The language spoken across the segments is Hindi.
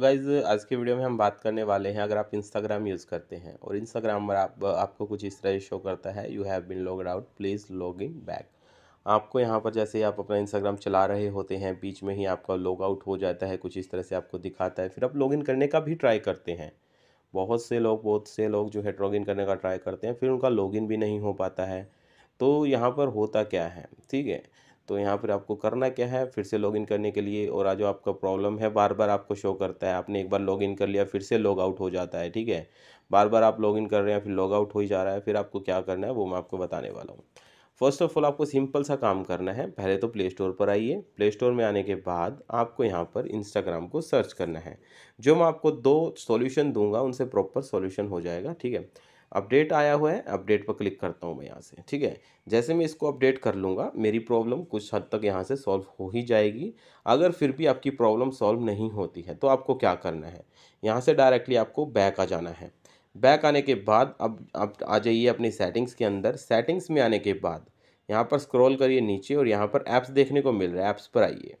गाइज तो आज के वीडियो में हम बात करने वाले हैं अगर आप इंस्टाग्राम यूज़ करते हैं और इंस्टाग्राम पर आप आपको कुछ इस तरह शो करता है you have been log out please log in back आपको यहाँ पर जैसे आप अपना इंस्टाग्राम चला रहे होते हैं बीच में ही आपका लॉग आउट हो जाता है कुछ इस तरह से आपको दिखाता है फिर आप लॉग इन करने का भी ट्राई करते हैं बहुत से लोग बहुत से लोग जो है लॉग इन करने का ट्राई करते हैं फिर उनका लॉग इन भी नहीं हो पाता है तो यहाँ पर होता क्या है ठीक है तो यहाँ पर आपको करना क्या है फिर से लॉगिन करने के लिए और आज जो आपका प्रॉब्लम है बार बार आपको शो करता है आपने एक बार लॉगिन कर लिया फिर से लॉग आउट हो जाता है ठीक है बार बार आप लॉगिन कर रहे हैं फिर लॉग आउट हो ही जा रहा है फिर आपको क्या करना है वो मैं आपको बताने वाला हूँ फर्स्ट ऑफ ऑल आपको सिंपल सा काम करना है पहले तो प्ले स्टोर पर आइए प्ले स्टोर में आने के बाद आपको यहाँ पर इंस्टाग्राम को सर्च करना है जो मैं आपको दो सॉल्यूशन दूंगा उनसे प्रॉपर सॉल्यूशन हो जाएगा ठीक है अपडेट आया हुआ है अपडेट पर क्लिक करता हूँ मैं यहाँ से ठीक है जैसे मैं इसको अपडेट कर लूँगा मेरी प्रॉब्लम कुछ हद तक यहाँ से सॉल्व हो ही जाएगी अगर फिर भी आपकी प्रॉब्लम सॉल्व नहीं होती है तो आपको क्या करना है यहाँ से डायरेक्टली आपको बैक आ जाना है बैक आने के बाद अब आप आ जाइए अपनी सेटिंग्स के अंदर सेटिंग्स में आने के बाद यहाँ पर स्क्रॉल करिए नीचे और यहाँ पर ऐप्स देखने को मिल रहा है ऐप्स पर आइए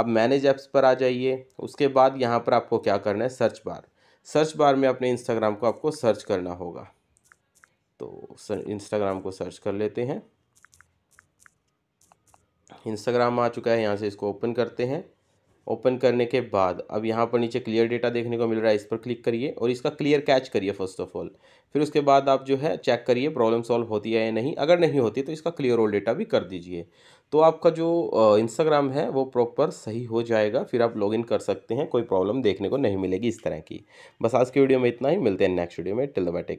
अब मैनेज ऐप्स पर आ जाइए उसके बाद यहाँ पर आपको क्या करना है सर्च बार सर्च बार में अपने इंस्टाग्राम को आपको सर्च करना होगा तो इंस्टाग्राम को सर्च कर लेते हैं इंस्टाग्राम आ चुका है यहाँ से इसको ओपन करते हैं ओपन करने के बाद अब यहाँ पर नीचे क्लियर डेटा देखने को मिल रहा है इस पर क्लिक करिए और इसका क्लियर कैच करिए फर्स्ट ऑफ ऑल फिर उसके बाद आप जो है चेक करिए प्रॉब्लम सॉल्व होती है या नहीं अगर नहीं होती तो इसका क्लियर ऑल डेटा भी कर दीजिए तो आपका जो इंस्टाग्राम है वो प्रॉपर सही हो जाएगा फिर आप लॉग कर सकते हैं कोई प्रॉब्लम देखने को नहीं मिलेगी इस तरह की बस आज की वीडियो में इतना ही मिलते हैं नेक्स्ट वीडियो में टिल द बैटेक